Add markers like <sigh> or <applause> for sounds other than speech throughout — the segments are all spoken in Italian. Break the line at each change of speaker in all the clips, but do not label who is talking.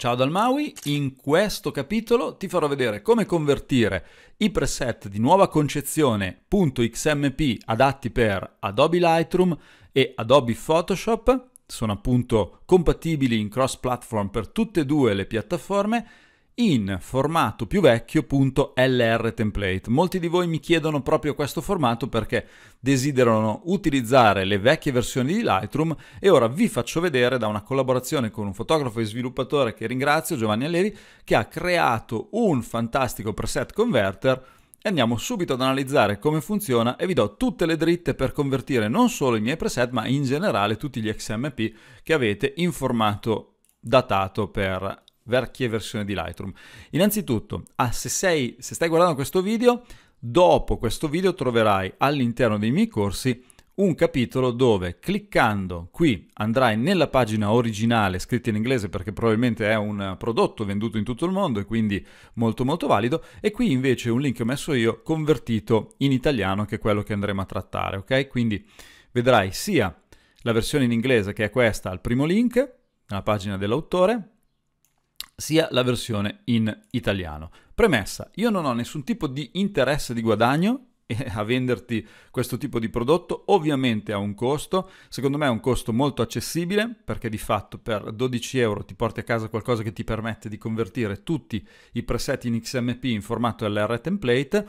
Ciao dal Maui, in questo capitolo ti farò vedere come convertire i preset di nuova concezione.xmp adatti per Adobe Lightroom e Adobe Photoshop, sono appunto compatibili in cross platform per tutte e due le piattaforme in formato più vecchio.lr template. Molti di voi mi chiedono proprio questo formato perché desiderano utilizzare le vecchie versioni di Lightroom e ora vi faccio vedere da una collaborazione con un fotografo e sviluppatore che ringrazio, Giovanni Allevi, che ha creato un fantastico preset converter e andiamo subito ad analizzare come funziona e vi do tutte le dritte per convertire non solo i miei preset ma in generale tutti gli XMP che avete in formato datato per vecchie versioni di Lightroom. Innanzitutto, ah, se, sei, se stai guardando questo video, dopo questo video troverai all'interno dei miei corsi un capitolo dove cliccando qui andrai nella pagina originale scritta in inglese perché probabilmente è un prodotto venduto in tutto il mondo e quindi molto molto valido e qui invece un link messo io convertito in italiano che è quello che andremo a trattare ok quindi vedrai sia la versione in inglese che è questa al primo link nella pagina dell'autore sia la versione in italiano. Premessa, io non ho nessun tipo di interesse di guadagno <laughs> a venderti questo tipo di prodotto ovviamente ha un costo secondo me è un costo molto accessibile perché di fatto per 12 euro ti porti a casa qualcosa che ti permette di convertire tutti i preset in XMP in formato LR template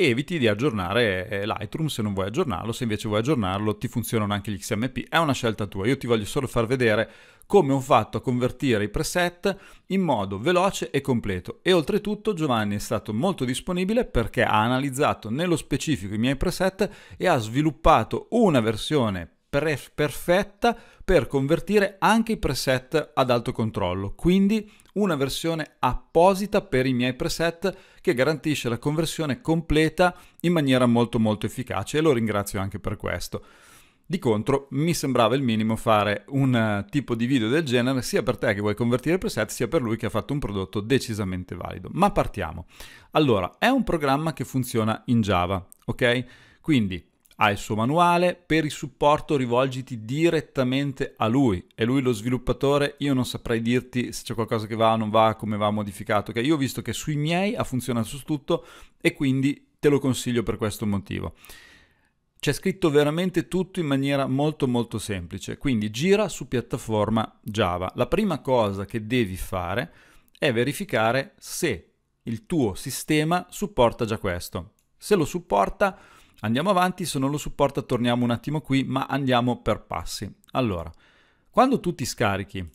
eviti di aggiornare eh, Lightroom se non vuoi aggiornarlo, se invece vuoi aggiornarlo ti funzionano anche gli XMP, è una scelta tua, io ti voglio solo far vedere come ho fatto a convertire i preset in modo veloce e completo e oltretutto Giovanni è stato molto disponibile perché ha analizzato nello specifico i miei preset e ha sviluppato una versione pre- perfetta per convertire anche i preset ad alto controllo, quindi una versione apposita per i miei preset che garantisce la conversione completa in maniera molto molto efficace e lo ringrazio anche per questo. Di contro, mi sembrava il minimo fare un eh, tipo di video del genere sia per te che vuoi convertire preset, sia per lui che ha fatto un prodotto decisamente valido. Ma partiamo. Allora, è un programma che funziona in Java, ok? Quindi ha il suo manuale, per il supporto rivolgiti direttamente a lui. È lui lo sviluppatore, io non saprei dirti se c'è qualcosa che va o non va, come va modificato. Okay? Io ho visto che sui miei ha funzionato su tutto e quindi te lo consiglio per questo motivo. C'è scritto veramente tutto in maniera molto molto semplice, quindi gira su piattaforma Java. La prima cosa che devi fare è verificare se il tuo sistema supporta già questo. Se lo supporta, Andiamo avanti, se non lo supporta torniamo un attimo qui, ma andiamo per passi. Allora, quando tu ti scarichi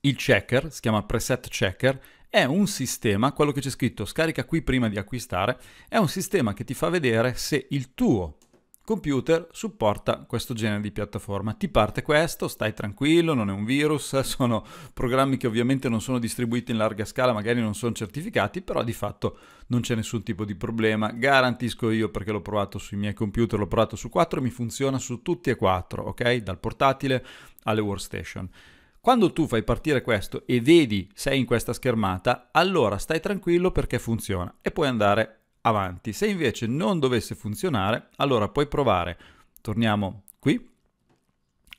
il checker, si chiama preset checker, è un sistema, quello che c'è scritto scarica qui prima di acquistare, è un sistema che ti fa vedere se il tuo computer supporta questo genere di piattaforma. Ti parte questo, stai tranquillo, non è un virus, <laughs> sono programmi che ovviamente non sono distribuiti in larga scala, magari non sono certificati, però di fatto non c'è nessun tipo di problema. Garantisco io perché l'ho provato sui miei computer, l'ho provato su 4 e mi funziona su tutti e 4, ok? Dal portatile alle workstation. Quando tu fai partire questo e vedi sei in questa schermata, allora stai tranquillo perché funziona e puoi andare avanti. Se invece non dovesse funzionare, allora puoi provare, torniamo qui,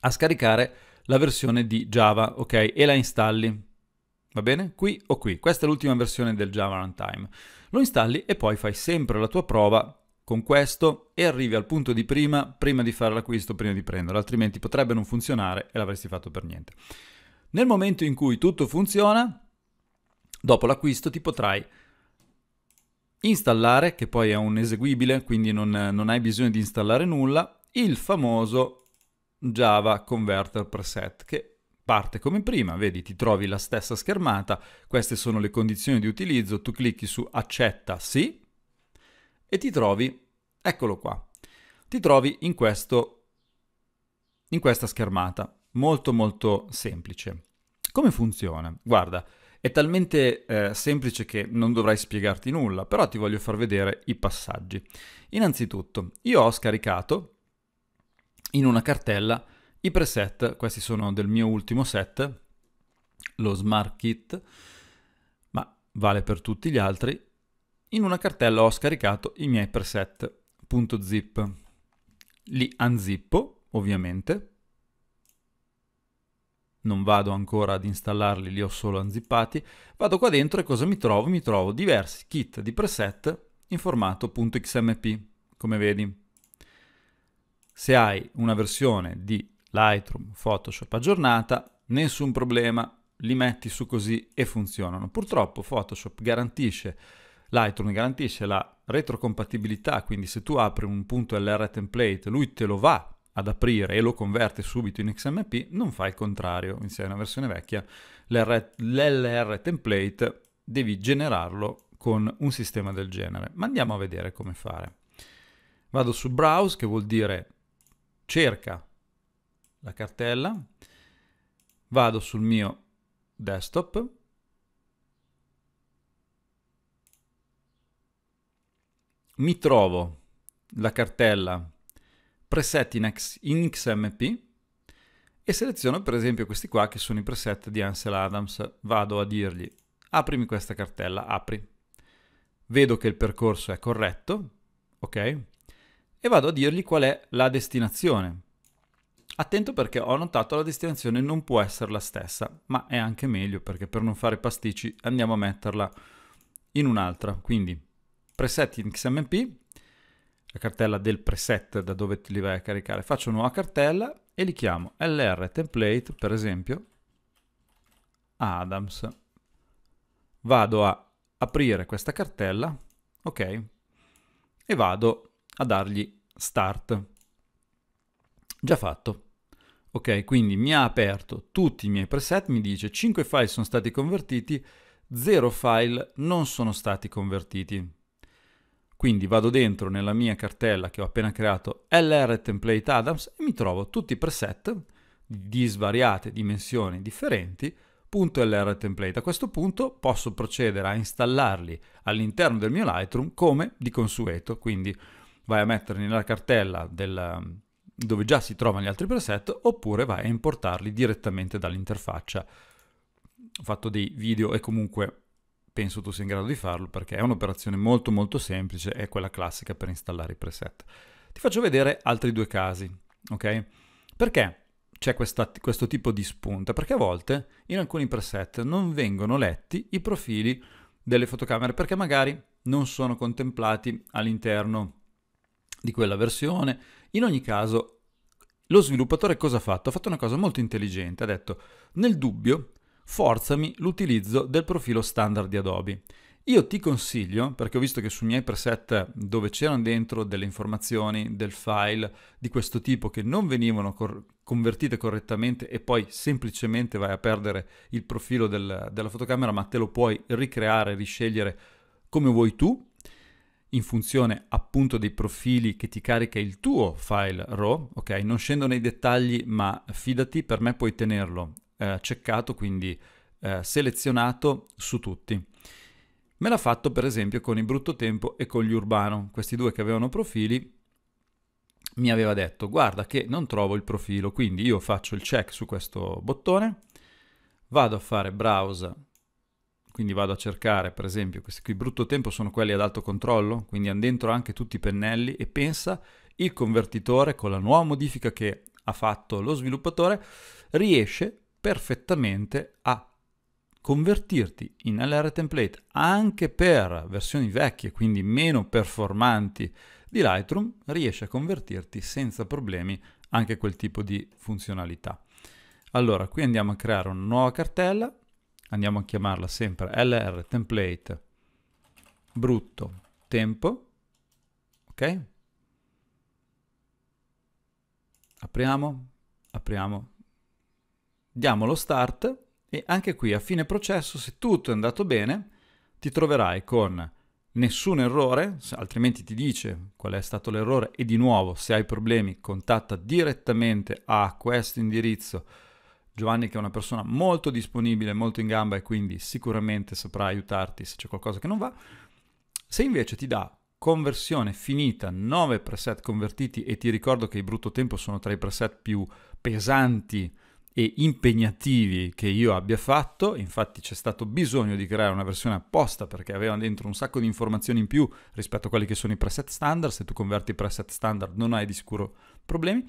a scaricare la versione di Java, ok? E la installi. Va bene? Qui o qui. Questa è l'ultima versione del Java Runtime. Lo installi e poi fai sempre la tua prova con questo e arrivi al punto di prima, prima di fare l'acquisto, prima di prenderlo, altrimenti potrebbe non funzionare e l'avresti fatto per niente. Nel momento in cui tutto funziona, dopo l'acquisto ti potrai installare, che poi è un eseguibile, quindi non, non hai bisogno di installare nulla, il famoso Java Converter Preset, che parte come prima, vedi ti trovi la stessa schermata, queste sono le condizioni di utilizzo, tu clicchi su accetta sì e ti trovi, eccolo qua, ti trovi in, questo, in questa schermata, molto molto semplice. Come funziona? Guarda, è talmente eh, semplice che non dovrai spiegarti nulla, però ti voglio far vedere i passaggi. Innanzitutto, io ho scaricato in una cartella i preset, questi sono del mio ultimo set, lo Smart Kit, ma vale per tutti gli altri. In una cartella ho scaricato i miei preset.zip. Li unzippo, ovviamente, non vado ancora ad installarli, li ho solo anzippati, vado qua dentro e cosa mi trovo? Mi trovo diversi kit di preset in formato .xmp, come vedi. Se hai una versione di Lightroom, Photoshop aggiornata, nessun problema, li metti su così e funzionano. Purtroppo Photoshop garantisce, Lightroom garantisce la retrocompatibilità, quindi se tu apri un punto LR template, lui te lo va ad aprire e lo converte subito in XMP, non fa il contrario. Se è una versione vecchia, l'LR, l'LR template devi generarlo con un sistema del genere. Ma andiamo a vedere come fare. Vado su browse, che vuol dire cerca la cartella, vado sul mio desktop, mi trovo la cartella preset in, X, in XMP e seleziono per esempio questi qua che sono i preset di Ansel Adams. Vado a dirgli aprimi questa cartella, apri. Vedo che il percorso è corretto, ok? E vado a dirgli qual è la destinazione. Attento perché ho notato la destinazione non può essere la stessa, ma è anche meglio perché per non fare pasticci andiamo a metterla in un'altra. Quindi preset in XMP la cartella del preset da dove te li vai a caricare, faccio una nuova cartella e li chiamo lr template, per esempio, Adams. Vado a aprire questa cartella, ok, e vado a dargli start. Già fatto. Ok, quindi mi ha aperto tutti i miei preset, mi dice 5 file sono stati convertiti, 0 file non sono stati convertiti. Quindi vado dentro nella mia cartella che ho appena creato LR Template Adams e mi trovo tutti i preset di svariate dimensioni differenti .lr template. A questo punto posso procedere a installarli all'interno del mio Lightroom come di consueto, quindi vai a metterli nella cartella del, dove già si trovano gli altri preset oppure vai a importarli direttamente dall'interfaccia. Ho fatto dei video e comunque penso tu sia in grado di farlo perché è un'operazione molto molto semplice, è quella classica per installare i preset. Ti faccio vedere altri due casi, ok? Perché c'è questa, questo tipo di spunta? Perché a volte in alcuni preset non vengono letti i profili delle fotocamere perché magari non sono contemplati all'interno di quella versione. In ogni caso, lo sviluppatore cosa ha fatto? Ha fatto una cosa molto intelligente, ha detto nel dubbio forzami l'utilizzo del profilo standard di Adobe. Io ti consiglio, perché ho visto che sui miei preset dove c'erano dentro delle informazioni, del file di questo tipo che non venivano cor- convertite correttamente e poi semplicemente vai a perdere il profilo del, della fotocamera, ma te lo puoi ricreare, riscegliere come vuoi tu, in funzione appunto dei profili che ti carica il tuo file RAW, ok? Non scendo nei dettagli, ma fidati, per me puoi tenerlo eh, checkato, quindi eh, selezionato su tutti. Me l'ha fatto per esempio con il Brutto Tempo e con gli Urbano, questi due che avevano profili, mi aveva detto guarda che non trovo il profilo, quindi io faccio il check su questo bottone, vado a fare browse, quindi vado a cercare per esempio questi qui brutto tempo sono quelli ad alto controllo, quindi hanno dentro anche tutti i pennelli e pensa il convertitore con la nuova modifica che ha fatto lo sviluppatore riesce perfettamente a convertirti in LR template anche per versioni vecchie, quindi meno performanti di Lightroom, riesce a convertirti senza problemi anche quel tipo di funzionalità. Allora, qui andiamo a creare una nuova cartella, andiamo a chiamarla sempre LR template brutto tempo, ok? Apriamo, apriamo, Diamo lo start e anche qui a fine processo, se tutto è andato bene, ti troverai con nessun errore, altrimenti ti dice qual è stato l'errore e di nuovo se hai problemi contatta direttamente a questo indirizzo Giovanni che è una persona molto disponibile, molto in gamba e quindi sicuramente saprà aiutarti se c'è qualcosa che non va. Se invece ti dà conversione finita, 9 preset convertiti e ti ricordo che i brutto tempo sono tra i preset più pesanti e impegnativi che io abbia fatto, infatti c'è stato bisogno di creare una versione apposta perché aveva dentro un sacco di informazioni in più rispetto a quelli che sono i preset standard, se tu converti i preset standard non hai di sicuro problemi,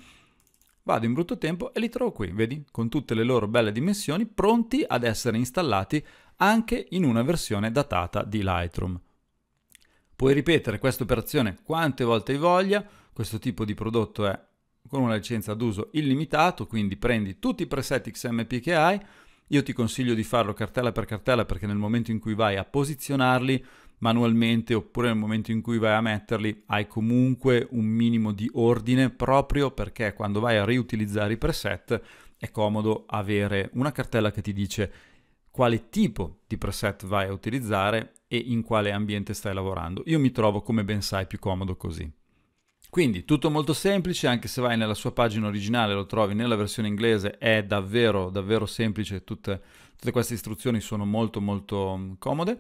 vado in brutto tempo e li trovo qui, vedi, con tutte le loro belle dimensioni, pronti ad essere installati anche in una versione datata di Lightroom. Puoi ripetere questa operazione quante volte hai voglia, questo tipo di prodotto è con una licenza d'uso illimitato, quindi prendi tutti i preset XMP che hai, io ti consiglio di farlo cartella per cartella perché nel momento in cui vai a posizionarli manualmente oppure nel momento in cui vai a metterli hai comunque un minimo di ordine proprio perché quando vai a riutilizzare i preset è comodo avere una cartella che ti dice quale tipo di preset vai a utilizzare e in quale ambiente stai lavorando. Io mi trovo come ben sai più comodo così. Quindi tutto molto semplice, anche se vai nella sua pagina originale, lo trovi nella versione inglese, è davvero, davvero semplice, tutte, tutte queste istruzioni sono molto molto mm, comode.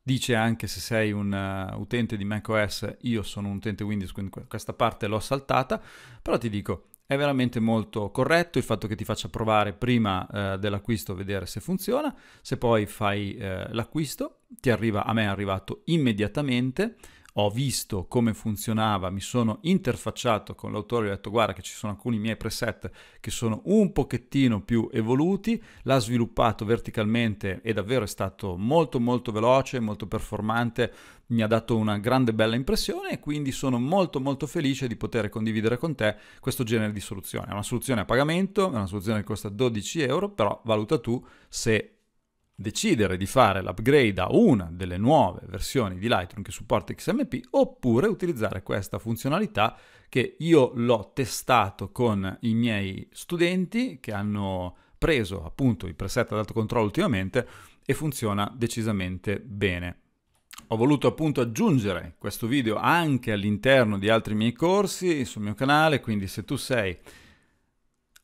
Dice anche se sei un uh, utente di macOS, io sono un utente Windows, quindi questa parte l'ho saltata, però ti dico, è veramente molto corretto il fatto che ti faccia provare prima eh, dell'acquisto vedere se funziona, se poi fai eh, l'acquisto ti arriva, a me è arrivato immediatamente ho visto come funzionava, mi sono interfacciato con l'autore e ho detto guarda che ci sono alcuni miei preset che sono un pochettino più evoluti, l'ha sviluppato verticalmente e davvero è stato molto molto veloce, molto performante, mi ha dato una grande bella impressione e quindi sono molto molto felice di poter condividere con te questo genere di soluzione. È una soluzione a pagamento, è una soluzione che costa 12 euro, però valuta tu se decidere di fare l'upgrade a una delle nuove versioni di Lightroom che supporta XMP oppure utilizzare questa funzionalità che io l'ho testato con i miei studenti che hanno preso appunto i preset ad alto controllo ultimamente e funziona decisamente bene. Ho voluto appunto aggiungere questo video anche all'interno di altri miei corsi sul mio canale, quindi se tu sei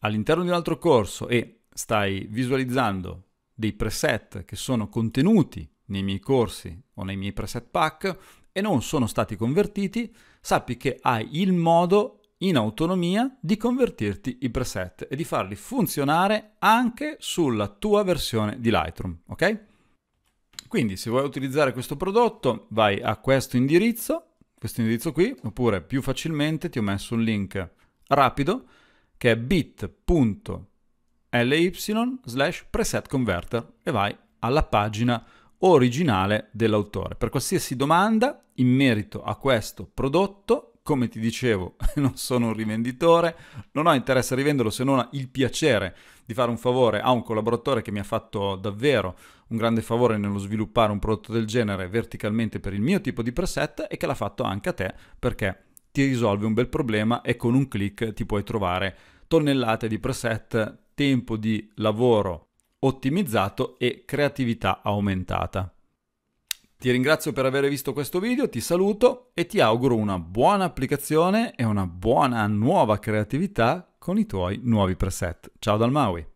all'interno di un altro corso e stai visualizzando dei preset che sono contenuti nei miei corsi o nei miei preset pack e non sono stati convertiti, sappi che hai il modo in autonomia di convertirti i preset e di farli funzionare anche sulla tua versione di Lightroom, ok? Quindi se vuoi utilizzare questo prodotto vai a questo indirizzo, questo indirizzo qui, oppure più facilmente ti ho messo un link rapido che è bit.com ly slash preset converter e vai alla pagina originale dell'autore. Per qualsiasi domanda in merito a questo prodotto, come ti dicevo, <laughs> non sono un rivenditore, non ho interesse a rivenderlo se non il piacere di fare un favore a un collaboratore che mi ha fatto davvero un grande favore nello sviluppare un prodotto del genere verticalmente per il mio tipo di preset e che l'ha fatto anche a te perché ti risolve un bel problema e con un clic ti puoi trovare tonnellate di preset, tempo di lavoro ottimizzato e creatività aumentata. Ti ringrazio per aver visto questo video, ti saluto e ti auguro una buona applicazione e una buona nuova creatività con i tuoi nuovi preset. Ciao dal Maui!